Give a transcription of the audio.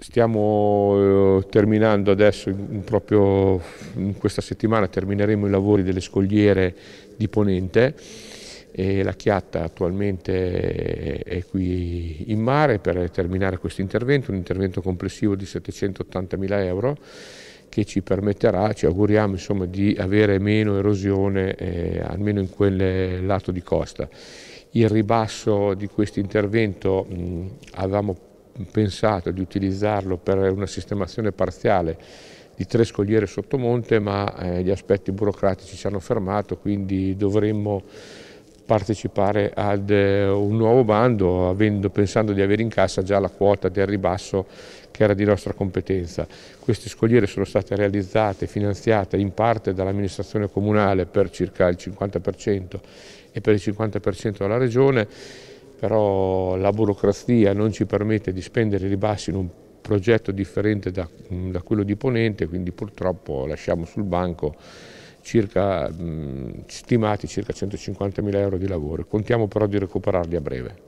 Stiamo eh, terminando adesso, proprio in questa settimana termineremo i lavori delle scogliere di Ponente e la Chiatta attualmente è qui in mare per terminare questo intervento, un intervento complessivo di 780 mila euro che ci permetterà, ci auguriamo insomma, di avere meno erosione eh, almeno in quel lato di costa. Il ribasso di questo intervento mh, avevamo pensato di utilizzarlo per una sistemazione parziale di tre scogliere sottomonte, ma eh, gli aspetti burocratici ci hanno fermato, quindi dovremmo partecipare ad eh, un nuovo bando avendo, pensando di avere in cassa già la quota del ribasso che era di nostra competenza. Queste scogliere sono state realizzate, e finanziate in parte dall'amministrazione comunale per circa il 50% e per il 50% dalla regione però la burocrazia non ci permette di spendere i ribassi in un progetto differente da, da, quello di Ponente, quindi purtroppo lasciamo sul banco circa, stimati circa 150 mila euro di lavoro, contiamo però di recuperarli a breve.